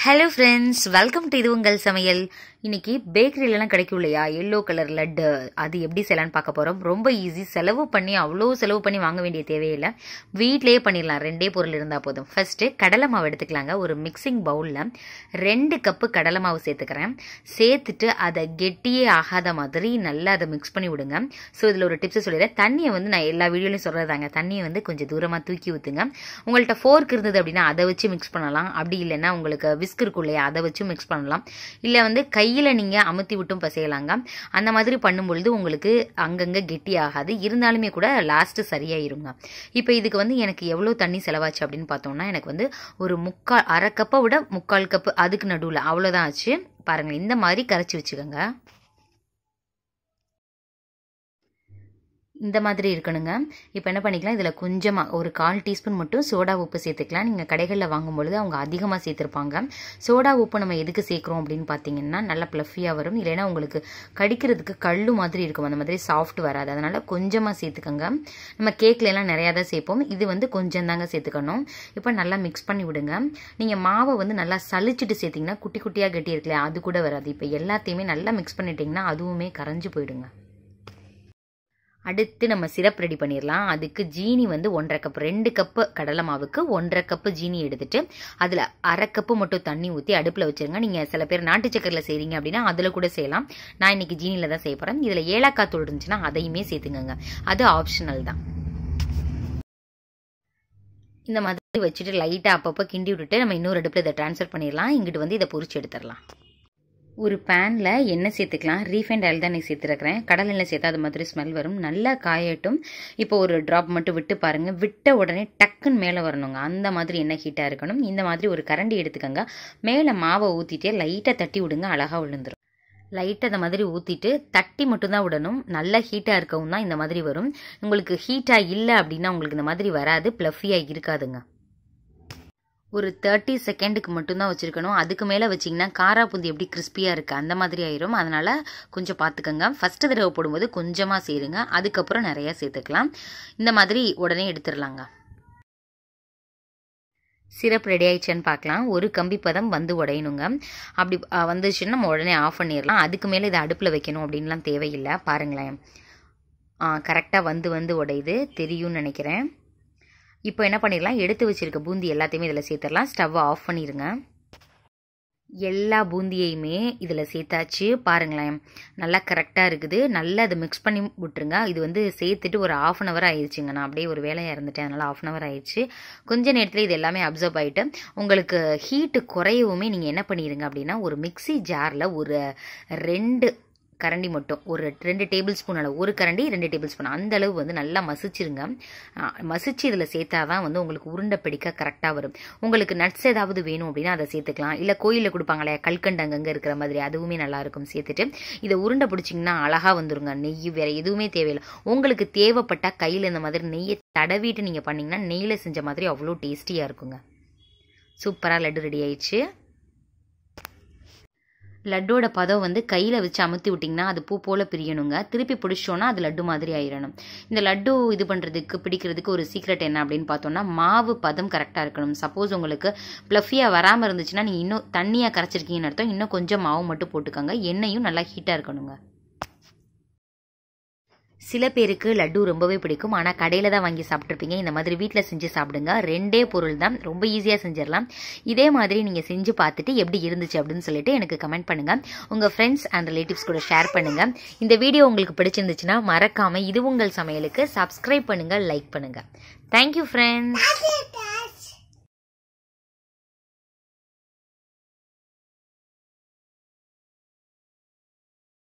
hello friends welcome to இது உங்கள் சமையல் இன்னைக்கு பேக்கரியிலலாம் கிடைக்கும் இல்லையா எல்லோ கலர் லட்டு அது எப்படி செய்யலான்னு பார்க்க போகிறோம் ரொம்ப ஈஸி செலவு பண்ணி அவ்வளோ செலவு பண்ணி வாங்க வேண்டிய தேவையில்லை வீட்லேயே பண்ணிடலாம் ரெண்டே பொருள் இருந்தால் போதும் ஃபர்ஸ்ட்டு கடலை மாவு எடுத்துக்கலாங்க ஒரு மிக்சிங் பவுலில் ரெண்டு கப்பு கடலை மாவு சேர்த்துக்கிறேன் சேர்த்துட்டு அதை கெட்டியே ஆகாத மாதிரி நல்லா அதை மிக்ஸ் பண்ணி விடுங்க ஸோ இதில் ஒரு டிப்ஸை சொல்லிடுறேன் தண்ணியை வந்து நான் எல்லா வீடியோலையும் சொல்கிறதாங்க தண்ணியை வந்து கொஞ்சம் தூரமாக தூக்கி ஊற்றுங்க உங்கள்கிட்ட ஃபோர்க் இருந்தது அப்படின்னா அதை வச்சு மிக்ஸ் பண்ணலாம் அப்படி இல்லைன்னா உங்களுக்கு விஸ்க் இருக்கும் இல்லையா அதை வச்சு மிக்ஸ் பண்ணலாம் இல்லை வந்து கையில் நீங்கள் அமுத்தி விட்டும் பசையலாங்க அந்த மாதிரி பண்ணும்பொழுது உங்களுக்கு அங்கங்கே கெட்டி ஆகாது இருந்தாலுமே கூட லாஸ்ட்டு சரியாயிருங்க இப்போ இதுக்கு வந்து எனக்கு எவ்வளோ தண்ணி செலவாச்சு அப்படின்னு பார்த்தோம்னா எனக்கு வந்து ஒரு முக்கால் அரை கப்பை விட முக்கால் கப்பு அதுக்கு நடுவில் அவ்வளோதான் ஆச்சு பாருங்கள் இந்த மாதிரி கரைச்சி வச்சுக்கோங்க இந்த மாதிரி இருக்கணுங்க இப்போ என்ன பண்ணிக்கலாம் இதில் கொஞ்சமாக ஒரு கால் டீஸ்பூன் மட்டும் சோடா உப்பு சேர்த்துக்கலாம் நீங்கள் கடைகளில் வாங்கும் பொழுது அவங்க அதிகமாக சேர்த்துருப்பாங்க சோடா உப்பு நம்ம எதுக்கு சேர்க்குறோம் அப்படின்னு பார்த்தீங்கன்னா நல்லா ப்ளஃபியாக வரும் இல்லைன்னா உங்களுக்கு கடிக்கிறதுக்கு கல் மாதிரி இருக்கும் அந்த மாதிரி சாஃப்ட் வராது அதனால் கொஞ்சமாக சேர்த்துக்கோங்க நம்ம கேக்லலாம் நிறையா தான் சேர்ப்போம் இது வந்து கொஞ்சம் தாங்க சேர்த்துக்கணும் இப்போ நல்லா மிக்ஸ் பண்ணி விடுங்க நீங்கள் மாவை வந்து நல்லா சளிச்சிட்டு சேர்த்திங்கன்னா குட்டி குட்டியாக கட்டி இருக்கலையா அது கூட வராது இப்போ எல்லாத்தையுமே நல்லா மிக்ஸ் பண்ணிட்டீங்கன்னா அதுவுமே கரைஞ்சி போயிடுங்க அடுத்து நம்ம சிரப் ரெடி பண்ணிடலாம் அதுக்கு ஜீனி வந்து ஒன்றரை கப் ரெண்டு கப்பு கடலை மாவுக்கு ஒன்றரை கப்பு ஜீனி எடுத்துட்டு அதில் அரை கப்பு மட்டும் தண்ணி ஊற்றி அடுப்பில் வச்சுருங்க நீங்கள் சில பேர் நாட்டு சக்கரில் செய்கிறீங்க அப்படின்னா அதில் கூட செய்யலாம் நான் இன்னைக்கு ஜீனியில் தான் செய்ய போகிறேன் இதில் ஏலக்காய் தூள் இருந்துச்சுன்னா அதையுமே சேர்த்துக்கோங்க அது ஆப்ஷனல் தான் இந்த மாதிரி வச்சுட்டு லைட்டாக அப்பப்போ கிண்டி விட்டுட்டு நம்ம இன்னொரு அடுப்பில் இதை ட்ரான்ஸ்ஃபர் பண்ணிடலாம் இங்கிட்டு வந்து இதை பொறிச்சு எடுத்துடலாம் ஒரு பேனில் எண்ணெய் சேர்த்துக்கலாம் ரீஃபைண்ட் ஆயில் தான் சேர்த்துருக்கிறேன் கடல் எண்ணெய் சேர்த்தா அது மாதிரி ஸ்மெல் வரும் நல்லா காயட்டும் இப்போ ஒரு ட்ராப் மட்டும் விட்டு பாருங்கள் விட்ட உடனே டக்குன்னு மேலே வரணுங்க அந்த மாதிரி எண்ணெய் ஹீட்டாக இருக்கணும் இந்த மாதிரி ஒரு கரண்டி எடுத்துக்கோங்க மேலே மாவை ஊற்றிட்டே லைட்டாக தட்டி விடுங்க அழகாக விழுந்துடும் லைட்டாக அந்த மாதிரி ஊற்றிட்டு தட்டி மட்டும்தான் விடணும் நல்லா ஹீட்டாக இருக்கவும் தான் இந்த மாதிரி வரும் உங்களுக்கு ஹீட்டாக இல்லை அப்படின்னா உங்களுக்கு இந்த மாதிரி வராது ப்ளஃபியாக இருக்காதுங்க ஒரு தேர்ட்டி செகண்டுக்கு மட்டும்தான் வச்சுருக்கணும் அதுக்கு மேலே வச்சிங்கன்னா காரா பூந்தி எப்படி கிறிஸ்பியாக இருக்குது அந்த மாதிரி ஆயிரும் அதனால் கொஞ்சம் பார்த்துக்கோங்க ஃபஸ்ட்டு தடவை போடும்போது கொஞ்சமாக சேருங்க அதுக்கப்புறம் நிறையா சேர்த்துக்கலாம் இந்த மாதிரி உடனே எடுத்துடலாங்க சிரப் ரெடி ஆயிடுச்சுன்னு பார்க்கலாம் ஒரு கம்பி பதம் வந்து உடையணுங்க அப்படி வந்துச்சுன்னா நம்ம உடனே ஆஃப் பண்ணிடலாம் அதுக்கு மேலே இதை அடுப்பில் வைக்கணும் அப்படின்லாம் தேவையில்லை பாருங்களேன் கரெக்டாக வந்து வந்து உடையுது தெரியும்னு நினைக்கிறேன் இப்போ என்ன பண்ணிடலாம் எடுத்து வச்சுருக்க பூந்தி எல்லாத்தையுமே இதில் சேர்த்துடலாம் ஸ்டவ்வை ஆஃப் பண்ணிடுங்க எல்லா பூந்தியையுமே இதில் சேர்த்தாச்சு பாருங்களேன் நல்லா கரெக்டாக இருக்குது நல்லா அதை மிக்ஸ் பண்ணி விட்டுருங்க இது வந்து சேர்த்துட்டு ஒரு ஆஃப் அன் ஹவர் ஆயிடுச்சுங்க நான் அப்படியே ஒரு வேலையாக இருந்துட்டேன் அதனால் ஆஃப் அன் ஹவர் ஆயிடுச்சு கொஞ்ச நேரத்தில் இது எல்லாமே அப்சர்வ் ஆகிட்டு உங்களுக்கு ஹீட்டு குறையவுமே நீங்கள் என்ன பண்ணிடுங்க அப்படின்னா ஒரு மிக்சி ஜாரில் ஒரு ரெண்டு கரண்டி மட்டும் ஒரு ரெண்டு டேபிள் ஸ்பூன் அளவு ஒரு கரண்டி ரெண்டு டேபிள் ஸ்பூன் அந்த அளவு வந்து நல்லா மசிச்சிருங்க மசிச்சு இதில் சேர்த்தா தான் வந்து உங்களுக்கு உருண்டை பிடிக்க கரெக்டாக வரும் உங்களுக்கு நட்ஸ் ஏதாவது வேணும் அப்படின்னா அதை சேர்த்துக்கலாம் இல்லை கோயிலில் கொடுப்பாங்களே கல்கண்டங்க இருக்கிற மாதிரி அதுவுமே நல்லா இருக்கும் சேர்த்துட்டு இதை உருண்டை பிடிச்சிங்கன்னா அழகாக வந்துருங்க நெய் வேறு எதுவுமே தேவையில்லை உங்களுக்கு தேவைப்பட்டால் கையில் இந்த மாதிரி நெய்யை தடவிட்டு நீங்கள் பண்ணிங்கன்னா நெய்யில் செஞ்ச மாதிரி அவ்வளோ டேஸ்டியாக இருக்குங்க சூப்பராக லட்டு ரெடி ஆயிடுச்சு லட்டோட பதம் வந்து கையில் வச்சு அமுத்தி விட்டிங்கன்னா அது பூ போல் பிரியணுங்க திருப்பி பிடிச்சோன்னா அது லட்டு மாதிரி ஆயிடணும் இந்த லட்டு இது பண்ணுறதுக்கு பிடிக்கிறதுக்கு ஒரு சீக்ரெட் என்ன அப்படின்னு பார்த்தோன்னா மாவு பதம் கரெக்டாக இருக்கணும் சப்போஸ் உங்களுக்கு ப்ளஃபியாக வராமல் இருந்துச்சுன்னா நீங்கள் இன்னும் தண்ணியாக கரைச்சிருக்கீங்கன்னு அர்த்தம் இன்னும் கொஞ்சம் மாவு மட்டும் போட்டுக்கோங்க எண்ணெயும் நல்லா ஹீட்டாக இருக்கணுங்க சில பேருக்கு லட்டு ரொம்பவே பிடிக்கும் ஆனால் கடையில் தான் வாங்கி சாப்பிட்ருப்பீங்க இந்த மாதிரி வீட்டில் செஞ்சு சாப்பிடுங்க ரெண்டே பொருள் தான் ரொம்ப ஈஸியாக செஞ்சிடலாம் இதே மாதிரி நீங்கள் செஞ்சு பார்த்துட்டு எப்படி இருந்துச்சு அப்படின்னு சொல்லிட்டு எனக்கு கமெண்ட் பண்ணுங்கள் உங்கள் ஃப்ரெண்ட்ஸ் அண்ட் ரிலேட்டிவ்ஸ் கூட ஷேர் பண்ணுங்கள் இந்த வீடியோ உங்களுக்கு பிடிச்சிருந்துச்சுன்னா மறக்காமல் இது உங்கள் சமையலுக்கு சப்ஸ்கிரைப் பண்ணுங்கள் லைக் பண்ணுங்கள் தேங்க்யூ ஃப்ரெண்ட்ஸ்